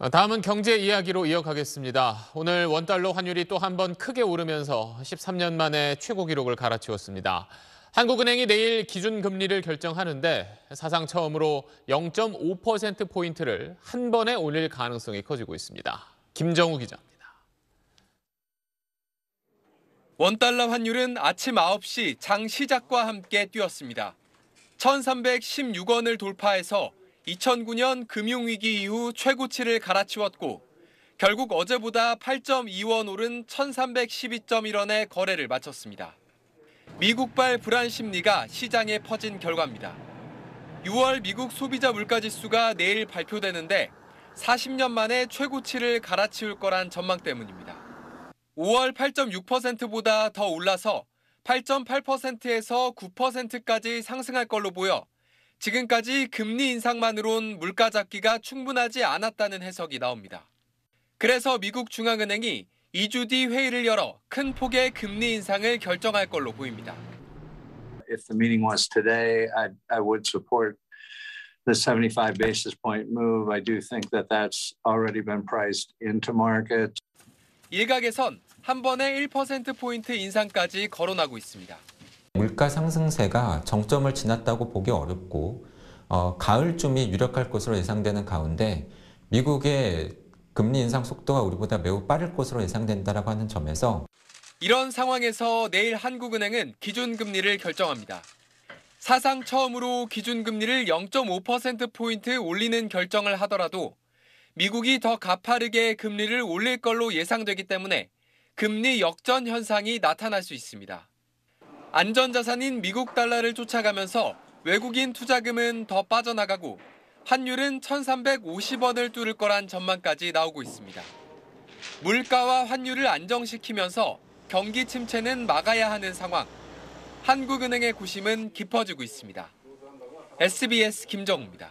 아, 다음은 경제 이야기로 이어가겠습니다. 오늘 원달러 환율이 또 한 번 크게 오르면서 13년 만에 최고 기록을 갈아치웠습니다. 한국은행이 내일 기준금리를 결정하는데 사상 처음으로 0.5%포인트를 한 번에 올릴 가능성이 커지고 있습니다. 김정우 기자입니다. 원달러 환율은 아침 9시 장 시작과 함께 뛰었습니다. 1,316원을 돌파해서 2009년 금융위기 이후 최고치를 갈아치웠고 결국 어제보다 8.2원 오른 1312.1원의 거래를 마쳤습니다. 미국발 불안 심리가 시장에 퍼진 결과입니다. 6월 미국 소비자 물가지수가 내일 발표되는데 40년 만에 최고치를 갈아치울 거란 전망 때문입니다. 5월 8.6%보다 더 올라서 8.8%에서 9%까지 상승할 걸로 보여 지금까지 금리 인상만으론 물가 잡기가 충분하지 않았다는 해석이 나옵니다. 그래서 미국 중앙은행이 2주 뒤 회의를 열어 큰 폭의 금리 인상을 결정할 걸로 보입니다. If the meeting was today, I, I would support the 75 basis point move. I do think that that's already been priced into market. 일각에선 한 번에 1% 포인트 인상까지 거론하고 있습니다. 물가 상승세가 정점을 지났다고 보기 어렵고 어, 가을쯤이 유력할 것으로 예상되는 가운데 미국의 금리 인상 속도가 우리보다 매우 빠를 것으로 예상된다라고 하는 점에서 이런 상황에서 내일 한국은행은 기준금리를 결정합니다. 사상 처음으로 기준금리를 0.5%포인트 올리는 결정을 하더라도 미국이 더 가파르게 금리를 올릴 걸로 예상되기 때문에 금리 역전 현상이 나타날 수 있습니다. 안전자산인 미국 달러를 쫓아가면서 외국인 투자금은 더 빠져나가고 환율은 1,350원을 뚫을 거란 전망까지 나오고 있습니다. 물가와 환율을 안정시키면서 경기 침체는 막아야 하는 상황. 한국은행의 고심은 깊어지고 있습니다. SBS 김정우입니다.